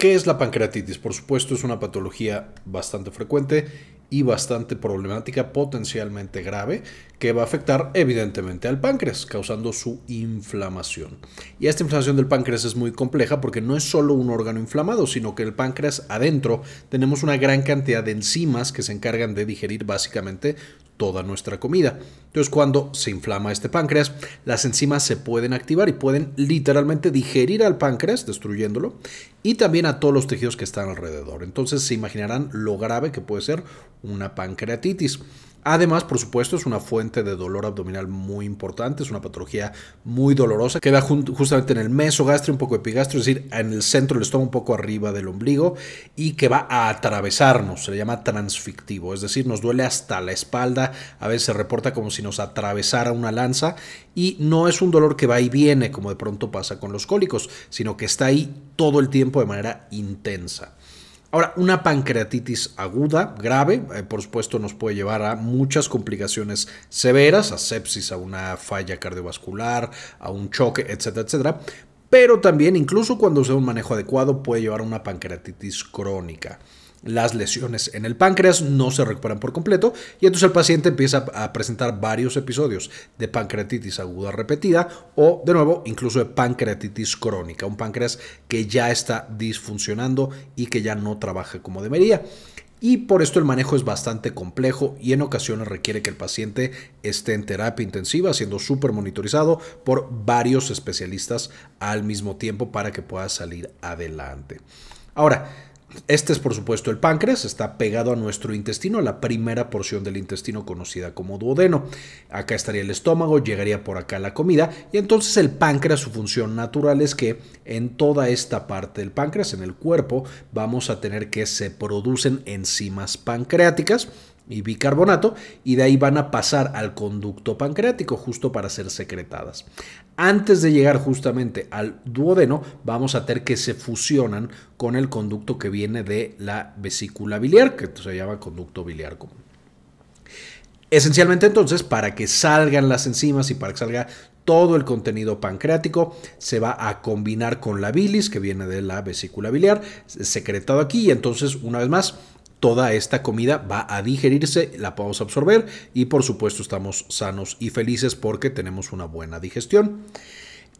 ¿Qué es la pancreatitis? Por supuesto, es una patología bastante frecuente y bastante problemática, potencialmente grave, que va a afectar evidentemente al páncreas, causando su inflamación. Y esta inflamación del páncreas es muy compleja porque no es solo un órgano inflamado, sino que el páncreas adentro tenemos una gran cantidad de enzimas que se encargan de digerir básicamente toda nuestra comida. Entonces cuando se inflama este páncreas, las enzimas se pueden activar y pueden literalmente digerir al páncreas, destruyéndolo, y también a todos los tejidos que están alrededor. Entonces se imaginarán lo grave que puede ser una pancreatitis. Además, por supuesto, es una fuente de dolor abdominal muy importante, es una patología muy dolorosa que va justamente en el mesogastrio, un poco epigastrio, es decir, en el centro del estómago, un poco arriba del ombligo y que va a atravesarnos, se le llama transfictivo, es decir, nos duele hasta la espalda, a veces se reporta como si nos atravesara una lanza y no es un dolor que va y viene como de pronto pasa con los cólicos, sino que está ahí todo el tiempo de manera intensa. Ahora, una pancreatitis aguda, grave, eh, por supuesto nos puede llevar a muchas complicaciones severas, a sepsis, a una falla cardiovascular, a un choque, etcétera, etcétera. Pero también, incluso cuando se un manejo adecuado, puede llevar a una pancreatitis crónica. Las lesiones en el páncreas no se recuperan por completo y entonces el paciente empieza a presentar varios episodios de pancreatitis aguda repetida o, de nuevo, incluso de pancreatitis crónica, un páncreas que ya está disfuncionando y que ya no trabaja como debería y por esto el manejo es bastante complejo y en ocasiones requiere que el paciente esté en terapia intensiva, siendo súper monitorizado por varios especialistas al mismo tiempo para que pueda salir adelante. Ahora, este es, por supuesto, el páncreas, está pegado a nuestro intestino, a la primera porción del intestino conocida como duodeno. Acá estaría el estómago, llegaría por acá la comida y entonces el páncreas, su función natural es que en toda esta parte del páncreas, en el cuerpo, vamos a tener que se producen enzimas pancreáticas y bicarbonato y de ahí van a pasar al conducto pancreático justo para ser secretadas. Antes de llegar justamente al duodeno, vamos a tener que se fusionan con el conducto que viene de la vesícula biliar, que se llama conducto biliar común. Esencialmente entonces, para que salgan las enzimas y para que salga todo el contenido pancreático se va a combinar con la bilis que viene de la vesícula biliar, secretado aquí y entonces una vez más toda esta comida va a digerirse, la podemos absorber y por supuesto estamos sanos y felices porque tenemos una buena digestión.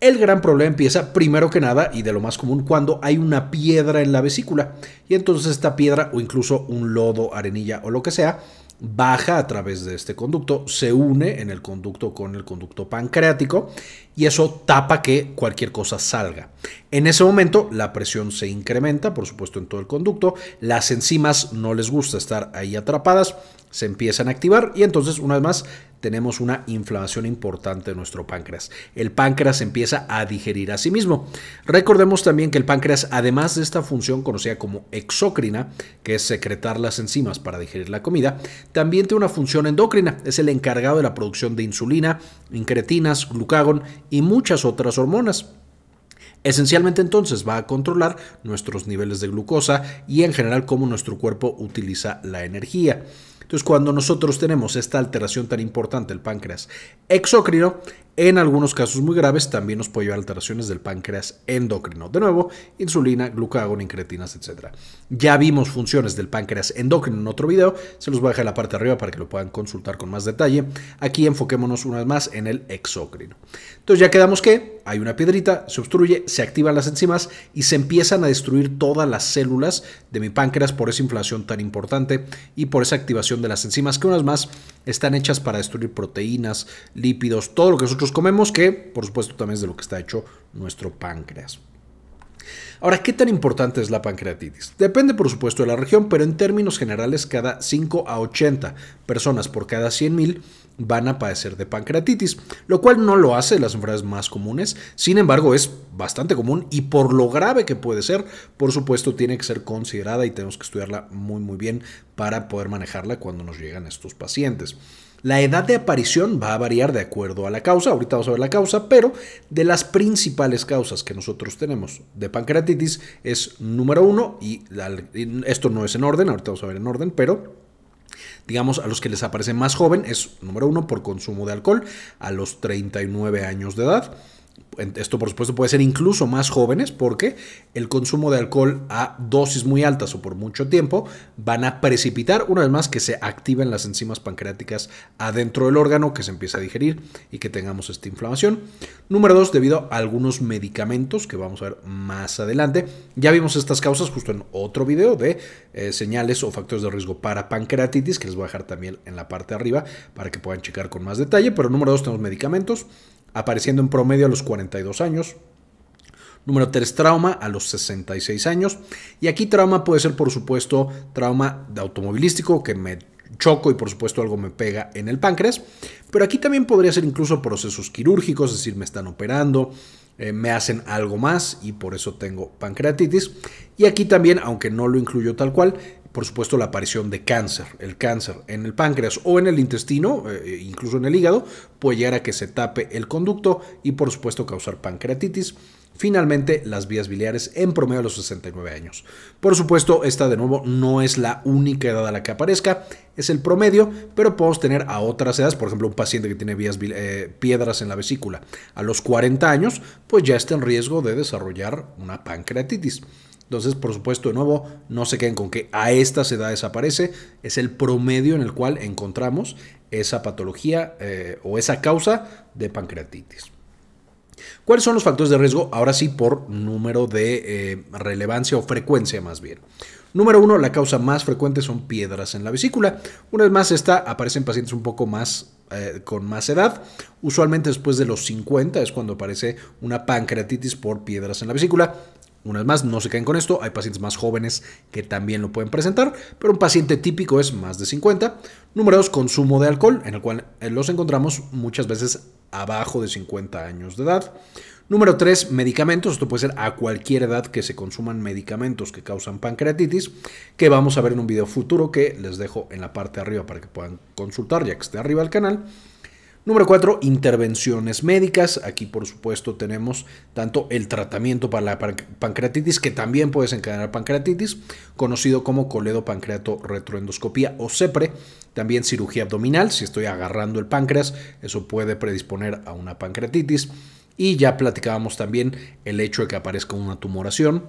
El gran problema empieza primero que nada y de lo más común cuando hay una piedra en la vesícula y entonces esta piedra o incluso un lodo, arenilla o lo que sea baja a través de este conducto, se une en el conducto con el conducto pancreático y eso tapa que cualquier cosa salga. En ese momento la presión se incrementa, por supuesto, en todo el conducto, las enzimas no les gusta estar ahí atrapadas, se empiezan a activar y entonces una vez más tenemos una inflamación importante en nuestro páncreas. El páncreas empieza a digerir a sí mismo. Recordemos también que el páncreas, además de esta función conocida como exócrina, que es secretar las enzimas para digerir la comida, también tiene una función endocrina. Es el encargado de la producción de insulina, incretinas, glucagón y muchas otras hormonas. Esencialmente entonces va a controlar nuestros niveles de glucosa y en general cómo nuestro cuerpo utiliza la energía. Entonces, cuando nosotros tenemos esta alteración tan importante el páncreas exócrino, en algunos casos muy graves también nos puede llevar a alteraciones del páncreas endocrino. De nuevo, insulina, glucagón, incretinas, etc. Ya vimos funciones del páncreas endocrino en otro video, se los voy a dejar en la parte de arriba para que lo puedan consultar con más detalle. Aquí enfoquémonos una vez más en el exócrino. Entonces ya quedamos que hay una piedrita, se obstruye, se activan las enzimas y se empiezan a destruir todas las células de mi páncreas por esa inflación tan importante y por esa activación de las enzimas, que unas más están hechas para destruir proteínas, lípidos, todo lo que nosotros comemos, que por supuesto también es de lo que está hecho nuestro páncreas. Ahora, ¿qué tan importante es la pancreatitis? Depende por supuesto de la región, pero en términos generales cada 5 a 80 personas por cada 100.000 van a padecer de pancreatitis, lo cual no lo hace las enfermedades más comunes, sin embargo es bastante común y por lo grave que puede ser, por supuesto tiene que ser considerada y tenemos que estudiarla muy muy bien para poder manejarla cuando nos llegan estos pacientes. La edad de aparición va a variar de acuerdo a la causa, ahorita vamos a ver la causa, pero de las principales causas que nosotros tenemos de pancreatitis es número uno, y esto no es en orden, ahorita vamos a ver en orden, pero digamos a los que les aparece más joven es número uno por consumo de alcohol a los 39 años de edad esto por supuesto puede ser incluso más jóvenes porque el consumo de alcohol a dosis muy altas o por mucho tiempo van a precipitar una vez más que se activen las enzimas pancreáticas adentro del órgano, que se empieza a digerir y que tengamos esta inflamación. Número dos, debido a algunos medicamentos que vamos a ver más adelante. Ya vimos estas causas justo en otro video de eh, señales o factores de riesgo para pancreatitis, que les voy a dejar también en la parte de arriba para que puedan checar con más detalle. Pero número dos, tenemos medicamentos apareciendo en promedio a los 42 años. Número 3, trauma a los 66 años. Y aquí trauma puede ser, por supuesto, trauma de automovilístico, que me choco y por supuesto algo me pega en el páncreas. Pero aquí también podría ser incluso procesos quirúrgicos, es decir, me están operando, eh, me hacen algo más y por eso tengo pancreatitis. Y aquí también, aunque no lo incluyo tal cual, por supuesto, la aparición de cáncer. El cáncer en el páncreas o en el intestino, eh, incluso en el hígado, puede llegar a que se tape el conducto y, por supuesto, causar pancreatitis. Finalmente, las vías biliares en promedio a los 69 años. Por supuesto, esta de nuevo no es la única edad a la que aparezca, es el promedio, pero podemos tener a otras edades, por ejemplo, un paciente que tiene eh, piedras en la vesícula a los 40 años, pues ya está en riesgo de desarrollar una pancreatitis. Entonces, por supuesto, de nuevo, no se queden con que a estas edades aparece, es el promedio en el cual encontramos esa patología eh, o esa causa de pancreatitis. ¿Cuáles son los factores de riesgo? Ahora sí, por número de eh, relevancia o frecuencia más bien. Número uno, la causa más frecuente son piedras en la vesícula. Una vez más, esta aparece en pacientes un poco más eh, con más edad. Usualmente después de los 50 es cuando aparece una pancreatitis por piedras en la vesícula. Una vez más, no se caen con esto, hay pacientes más jóvenes que también lo pueden presentar, pero un paciente típico es más de 50. Número 2, consumo de alcohol, en el cual eh, los encontramos muchas veces abajo de 50 años de edad. Número 3, medicamentos. Esto puede ser a cualquier edad que se consuman medicamentos que causan pancreatitis, que vamos a ver en un video futuro que les dejo en la parte de arriba para que puedan consultar, ya que esté arriba el canal. Número 4, intervenciones médicas. Aquí por supuesto tenemos tanto el tratamiento para la pancreatitis, que también puede desencadenar pancreatitis, conocido como coledopancreato o CEPRE. También cirugía abdominal, si estoy agarrando el páncreas, eso puede predisponer a una pancreatitis. Y ya platicábamos también el hecho de que aparezca una tumoración.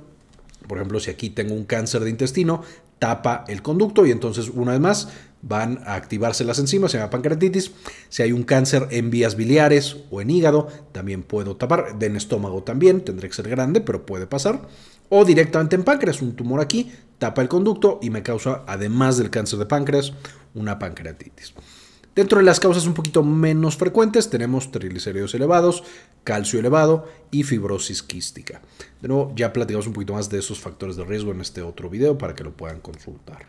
Por ejemplo, si aquí tengo un cáncer de intestino, tapa el conducto y entonces una vez más van a activarse las enzimas, se llama pancreatitis. Si hay un cáncer en vías biliares o en hígado, también puedo tapar. En estómago también, tendría que ser grande, pero puede pasar. O directamente en páncreas, un tumor aquí, tapa el conducto y me causa, además del cáncer de páncreas, una pancreatitis. Dentro de las causas un poquito menos frecuentes tenemos triglicéridos elevados, calcio elevado y fibrosis quística. De nuevo, ya platicamos un poquito más de esos factores de riesgo en este otro video para que lo puedan consultar.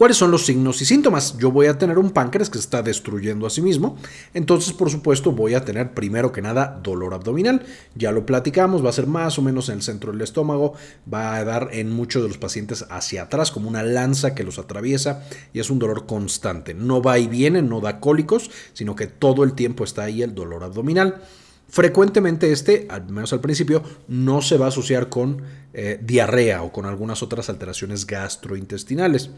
¿Cuáles son los signos y síntomas? Yo voy a tener un páncreas que se está destruyendo a sí mismo, entonces por supuesto voy a tener primero que nada dolor abdominal, ya lo platicamos, va a ser más o menos en el centro del estómago, va a dar en muchos de los pacientes hacia atrás como una lanza que los atraviesa y es un dolor constante, no va y viene, no da cólicos, sino que todo el tiempo está ahí el dolor abdominal. Frecuentemente este, al menos al principio, no se va a asociar con eh, diarrea o con algunas otras alteraciones gastrointestinales.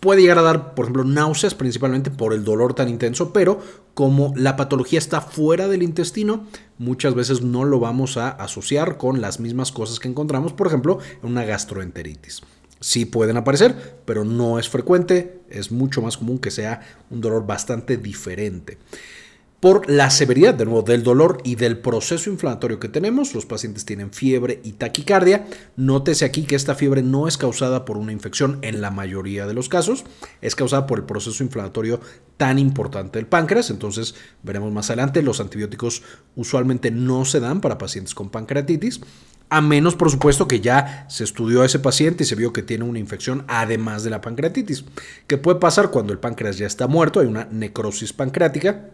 Puede llegar a dar, por ejemplo, náuseas, principalmente por el dolor tan intenso, pero como la patología está fuera del intestino, muchas veces no lo vamos a asociar con las mismas cosas que encontramos, por ejemplo, en una gastroenteritis. Sí pueden aparecer, pero no es frecuente, es mucho más común que sea un dolor bastante diferente. Por la severidad de nuevo del dolor y del proceso inflamatorio que tenemos, los pacientes tienen fiebre y taquicardia. Nótese aquí que esta fiebre no es causada por una infección en la mayoría de los casos, es causada por el proceso inflamatorio tan importante del páncreas. Entonces, veremos más adelante, los antibióticos usualmente no se dan para pacientes con pancreatitis, a menos, por supuesto, que ya se estudió a ese paciente y se vio que tiene una infección además de la pancreatitis, ¿Qué puede pasar cuando el páncreas ya está muerto, hay una necrosis pancreática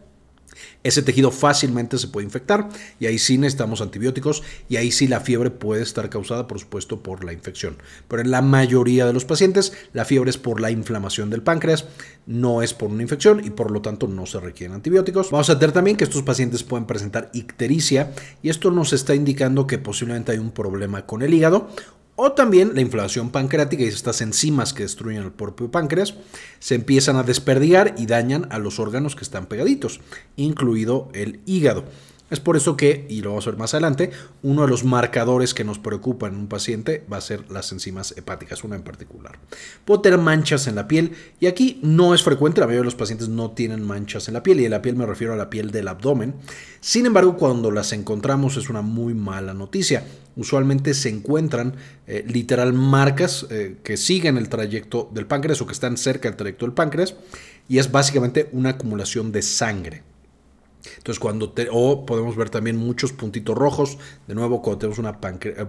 ese tejido fácilmente se puede infectar y ahí sí necesitamos antibióticos y ahí sí la fiebre puede estar causada, por supuesto, por la infección. Pero en la mayoría de los pacientes la fiebre es por la inflamación del páncreas, no es por una infección y por lo tanto no se requieren antibióticos. Vamos a tener también que estos pacientes pueden presentar ictericia y esto nos está indicando que posiblemente hay un problema con el hígado o también la inflamación pancreática y estas enzimas que destruyen el propio páncreas se empiezan a desperdiciar y dañan a los órganos que están pegaditos, incluido el hígado. Es por eso que, y lo vamos a ver más adelante, uno de los marcadores que nos preocupa en un paciente va a ser las enzimas hepáticas, una en particular. Puedo tener manchas en la piel y aquí no es frecuente, la mayoría de los pacientes no tienen manchas en la piel y en la piel me refiero a la piel del abdomen. Sin embargo, cuando las encontramos es una muy mala noticia. Usualmente se encuentran eh, literal marcas eh, que siguen el trayecto del páncreas o que están cerca del trayecto del páncreas y es básicamente una acumulación de sangre. Entonces, cuando te, o podemos ver también muchos puntitos rojos, de nuevo, cuando tenemos una,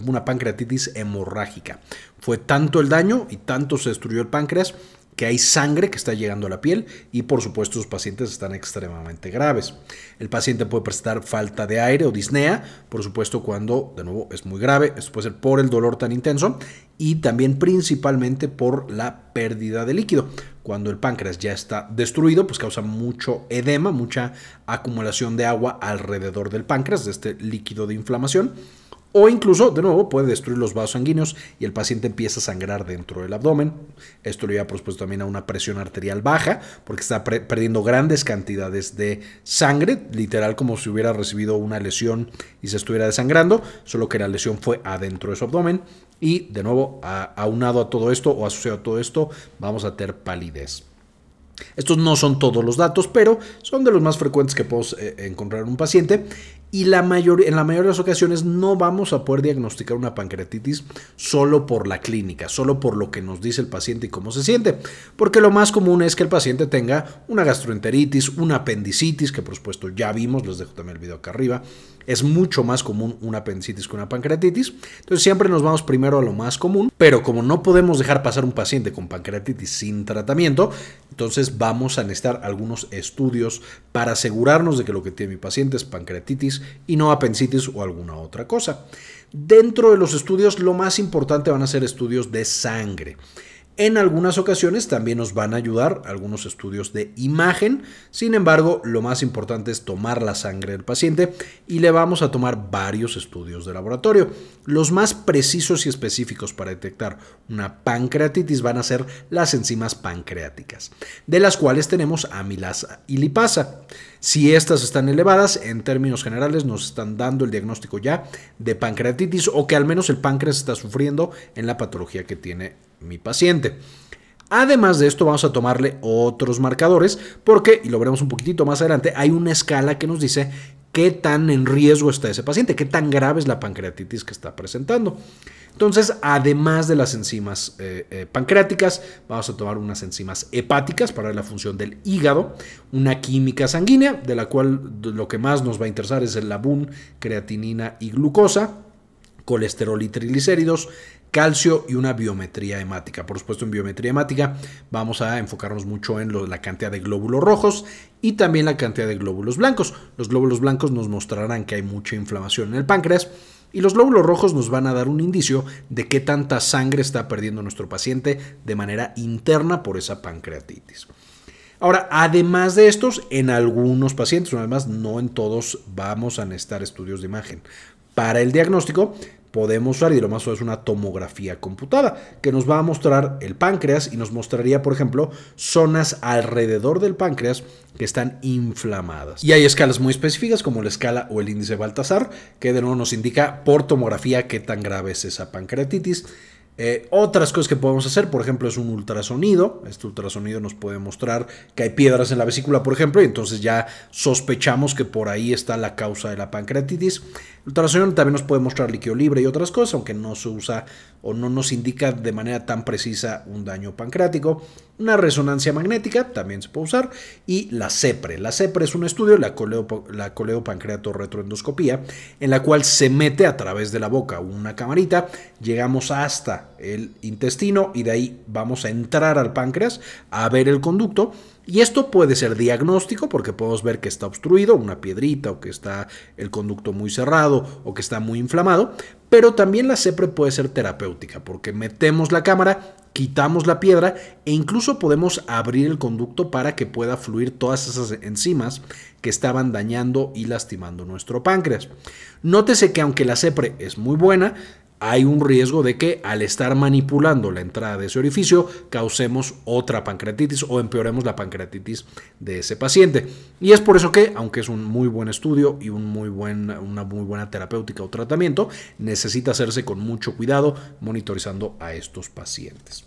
una pancreatitis hemorrágica. Fue tanto el daño y tanto se destruyó el páncreas que hay sangre que está llegando a la piel y por supuesto los pacientes están extremadamente graves. El paciente puede presentar falta de aire o disnea, por supuesto cuando de nuevo es muy grave, esto puede ser por el dolor tan intenso y también principalmente por la pérdida de líquido. Cuando el páncreas ya está destruido, pues causa mucho edema, mucha acumulación de agua alrededor del páncreas, de este líquido de inflamación o incluso, de nuevo, puede destruir los vasos sanguíneos y el paciente empieza a sangrar dentro del abdomen. Esto le lleva, por supuesto, también a una presión arterial baja, porque está perdiendo grandes cantidades de sangre, literal como si hubiera recibido una lesión y se estuviera desangrando, solo que la lesión fue adentro de su abdomen. Y, de nuevo, aunado a todo esto o asociado a todo esto, vamos a tener palidez. Estos no son todos los datos, pero son de los más frecuentes que podemos eh, encontrar en un paciente y la mayor, en la mayoría de las ocasiones no vamos a poder diagnosticar una pancreatitis solo por la clínica, solo por lo que nos dice el paciente y cómo se siente, porque lo más común es que el paciente tenga una gastroenteritis, una apendicitis, que por supuesto ya vimos, les dejo también el video acá arriba, es mucho más común una apendicitis que una pancreatitis. Entonces siempre nos vamos primero a lo más común, pero como no podemos dejar pasar un paciente con pancreatitis sin tratamiento, entonces vamos a necesitar algunos estudios para asegurarnos de que lo que tiene mi paciente es pancreatitis y no apendicitis o alguna otra cosa. Dentro de los estudios, lo más importante van a ser estudios de sangre. En algunas ocasiones también nos van a ayudar algunos estudios de imagen, sin embargo lo más importante es tomar la sangre del paciente y le vamos a tomar varios estudios de laboratorio. Los más precisos y específicos para detectar una pancreatitis van a ser las enzimas pancreáticas, de las cuales tenemos amilasa y lipasa. Si estas están elevadas, en términos generales nos están dando el diagnóstico ya de pancreatitis o que al menos el páncreas está sufriendo en la patología que tiene mi paciente. Además de esto, vamos a tomarle otros marcadores porque, y lo veremos un poquitito más adelante, hay una escala que nos dice qué tan en riesgo está ese paciente, qué tan grave es la pancreatitis que está presentando. Entonces, además de las enzimas eh, eh, pancreáticas, vamos a tomar unas enzimas hepáticas para la función del hígado, una química sanguínea, de la cual lo que más nos va a interesar es el labún, creatinina y glucosa, colesterol y triglicéridos, calcio y una biometría hemática. Por supuesto, en biometría hemática vamos a enfocarnos mucho en la cantidad de glóbulos rojos y también la cantidad de glóbulos blancos. Los glóbulos blancos nos mostrarán que hay mucha inflamación en el páncreas. Y los glóbulos rojos nos van a dar un indicio de qué tanta sangre está perdiendo nuestro paciente de manera interna por esa pancreatitis. Ahora, además de estos, en algunos pacientes, además no en todos, vamos a necesitar estudios de imagen para el diagnóstico, podemos usar, y lo más es una tomografía computada, que nos va a mostrar el páncreas y nos mostraría, por ejemplo, zonas alrededor del páncreas que están inflamadas. Y hay escalas muy específicas como la escala o el índice Baltasar, que de nuevo nos indica por tomografía qué tan grave es esa pancreatitis. Eh, otras cosas que podemos hacer, por ejemplo, es un ultrasonido. Este ultrasonido nos puede mostrar que hay piedras en la vesícula, por ejemplo, y entonces ya sospechamos que por ahí está la causa de la pancreatitis. El ultrasonido también nos puede mostrar líquido libre y otras cosas, aunque no se usa o no nos indica de manera tan precisa un daño pancreático. Una resonancia magnética también se puede usar y la CEPRE. La CEPRE es un estudio, la, coleo, la en la cual se mete a través de la boca una camarita, llegamos hasta el intestino y de ahí vamos a entrar al páncreas a ver el conducto y esto puede ser diagnóstico porque podemos ver que está obstruido, una piedrita o que está el conducto muy cerrado o que está muy inflamado, pero también la CEPRE puede ser terapéutica porque metemos la cámara, quitamos la piedra e incluso podemos abrir el conducto para que pueda fluir todas esas enzimas que estaban dañando y lastimando nuestro páncreas. Nótese que aunque la CEPRE es muy buena, hay un riesgo de que al estar manipulando la entrada de ese orificio causemos otra pancreatitis o empeoremos la pancreatitis de ese paciente. Y es por eso que, aunque es un muy buen estudio y un muy una muy buena terapéutica o tratamiento, necesita hacerse con mucho cuidado monitorizando a estos pacientes.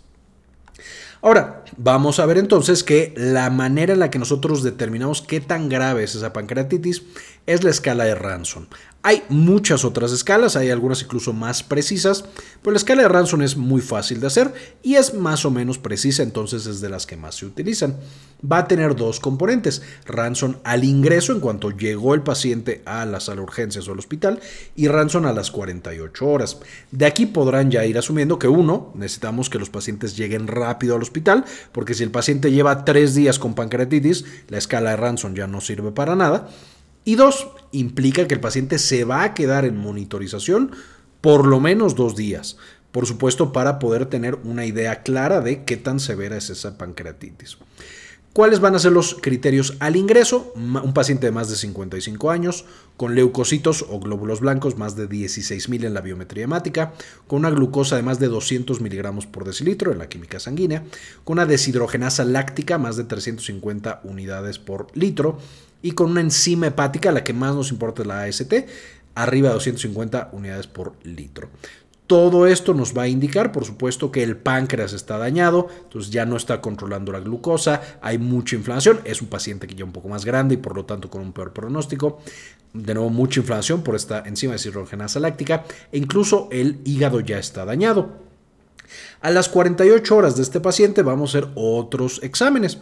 Ahora, vamos a ver entonces que la manera en la que nosotros determinamos qué tan grave es esa pancreatitis es la escala de Ransom. Hay muchas otras escalas, hay algunas incluso más precisas, pero la escala de Ranson es muy fácil de hacer y es más o menos precisa, entonces es de las que más se utilizan. Va a tener dos componentes, Ranson al ingreso en cuanto llegó el paciente a la sala de urgencias o al hospital y Ranson a las 48 horas. De aquí podrán ya ir asumiendo que uno, necesitamos que los pacientes lleguen rápido al hospital, porque si el paciente lleva tres días con pancreatitis, la escala de Ranson ya no sirve para nada. Y dos, implica que el paciente se va a quedar en monitorización por lo menos dos días. Por supuesto, para poder tener una idea clara de qué tan severa es esa pancreatitis. ¿Cuáles van a ser los criterios al ingreso? Un paciente de más de 55 años, con leucocitos o glóbulos blancos más de 16.000 en la biometría hemática, con una glucosa de más de 200 miligramos por decilitro en la química sanguínea, con una deshidrogenasa láctica más de 350 unidades por litro, y con una enzima hepática, la que más nos importa es la AST, arriba de 250 unidades por litro. Todo esto nos va a indicar, por supuesto, que el páncreas está dañado, entonces ya no está controlando la glucosa, hay mucha inflamación, es un paciente que ya un poco más grande y por lo tanto con un peor pronóstico. De nuevo, mucha inflamación por esta enzima de cirrogenasa láctica e incluso el hígado ya está dañado. A las 48 horas de este paciente vamos a hacer otros exámenes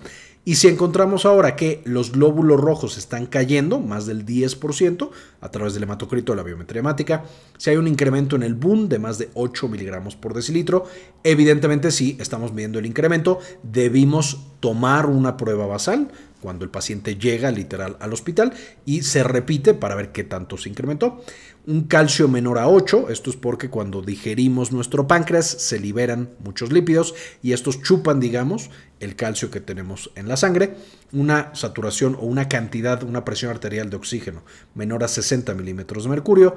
y si encontramos ahora que los glóbulos rojos están cayendo, más del 10%, a través del hematocrito de la biometría hemática, si hay un incremento en el boom de más de 8 miligramos por decilitro, evidentemente sí estamos viendo el incremento, debimos tomar una prueba basal cuando el paciente llega literal al hospital y se repite para ver qué tanto se incrementó. Un calcio menor a 8, esto es porque cuando digerimos nuestro páncreas se liberan muchos lípidos y estos chupan, digamos, el calcio que tenemos en la sangre. Una saturación o una cantidad, una presión arterial de oxígeno menor a 60 milímetros de mercurio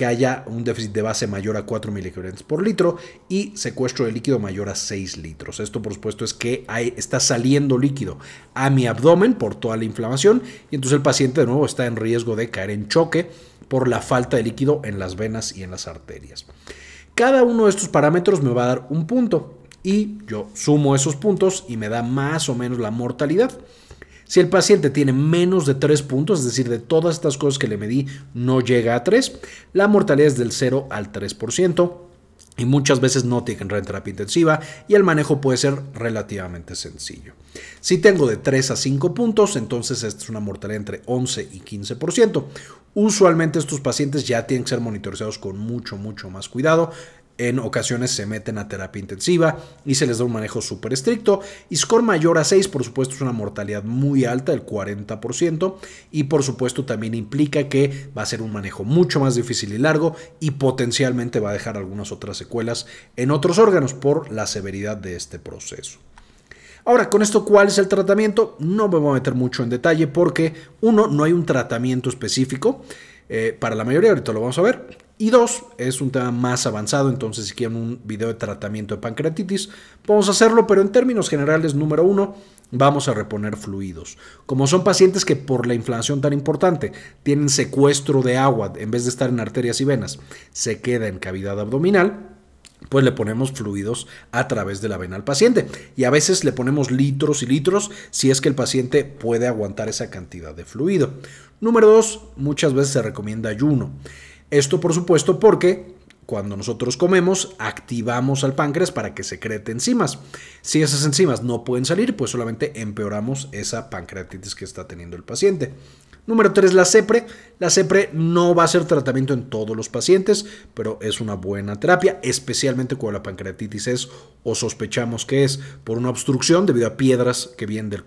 que haya un déficit de base mayor a 4 miligramos por litro y secuestro de líquido mayor a 6 litros. Esto, por supuesto, es que está saliendo líquido a mi abdomen por toda la inflamación y entonces el paciente de nuevo está en riesgo de caer en choque por la falta de líquido en las venas y en las arterias. Cada uno de estos parámetros me va a dar un punto y yo sumo esos puntos y me da más o menos la mortalidad. Si el paciente tiene menos de 3 puntos, es decir, de todas estas cosas que le medí no llega a 3, la mortalidad es del 0 al 3% y muchas veces no tienen terapia intensiva y el manejo puede ser relativamente sencillo. Si tengo de 3 a 5 puntos, entonces esta es una mortalidad entre 11 y 15%. Usualmente estos pacientes ya tienen que ser monitorizados con mucho, mucho más cuidado. En ocasiones se meten a terapia intensiva y se les da un manejo súper estricto. Y score mayor a 6, por supuesto, es una mortalidad muy alta, el 40%. Y por supuesto también implica que va a ser un manejo mucho más difícil y largo y potencialmente va a dejar algunas otras secuelas en otros órganos por la severidad de este proceso. Ahora, con esto, ¿cuál es el tratamiento? No me voy a meter mucho en detalle porque, uno, no hay un tratamiento específico eh, para la mayoría, ahorita lo vamos a ver. Y dos, es un tema más avanzado, entonces si quieren un video de tratamiento de pancreatitis, podemos hacerlo, pero en términos generales, número uno, vamos a reponer fluidos. Como son pacientes que por la inflamación tan importante tienen secuestro de agua en vez de estar en arterias y venas, se queda en cavidad abdominal, pues le ponemos fluidos a través de la vena al paciente y a veces le ponemos litros y litros si es que el paciente puede aguantar esa cantidad de fluido. Número dos, muchas veces se recomienda ayuno. Esto por supuesto porque cuando nosotros comemos, activamos al páncreas para que secrete enzimas. Si esas enzimas no pueden salir, pues solamente empeoramos esa pancreatitis que está teniendo el paciente. Número 3, la CEPRE. La CEPRE no va a ser tratamiento en todos los pacientes, pero es una buena terapia, especialmente cuando la pancreatitis es o sospechamos que es por una obstrucción debido a piedras que vienen del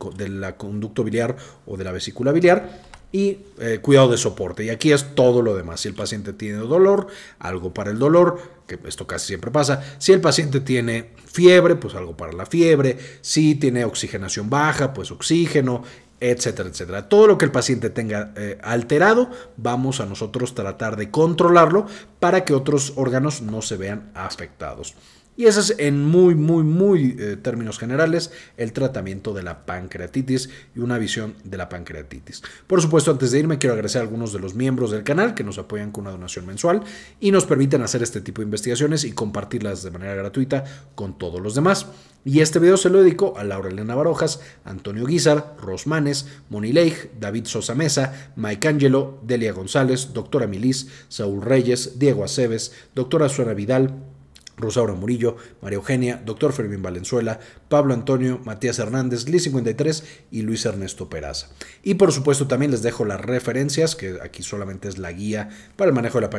conducto biliar o de la vesícula biliar y eh, cuidado de soporte. Y aquí es todo lo demás. Si el paciente tiene dolor, algo para el dolor, que esto casi siempre pasa. Si el paciente tiene fiebre, pues algo para la fiebre. Si tiene oxigenación baja, pues oxígeno, etcétera, etcétera. Todo lo que el paciente tenga eh, alterado, vamos a nosotros tratar de controlarlo para que otros órganos no se vean afectados. Y ese es en muy, muy, muy eh, términos generales el tratamiento de la pancreatitis y una visión de la pancreatitis. Por supuesto, antes de irme, quiero agradecer a algunos de los miembros del canal que nos apoyan con una donación mensual y nos permiten hacer este tipo de investigaciones y compartirlas de manera gratuita con todos los demás. Y este video se lo dedico a Laura Elena Barojas, Antonio Guizar, Rosmanes, Moni Leigh, David Sosa Mesa, Mike Angelo, Delia González, Doctora Milis, Saúl Reyes, Diego Aceves, Doctora Suena Vidal, Rosaura Murillo, María Eugenia, Doctor Fermín Valenzuela, Pablo Antonio, Matías Hernández, Liz 53 y Luis Ernesto Peraza. Y por supuesto también les dejo las referencias, que aquí solamente es la guía para el manejo de la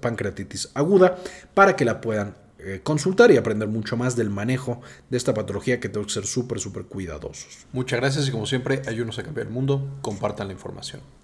pancreatitis, aguda, para que la puedan eh, consultar y aprender mucho más del manejo de esta patología que tengo que ser súper, súper cuidadosos. Muchas gracias y como siempre, ayúdenos a cambiar el mundo, compartan la información.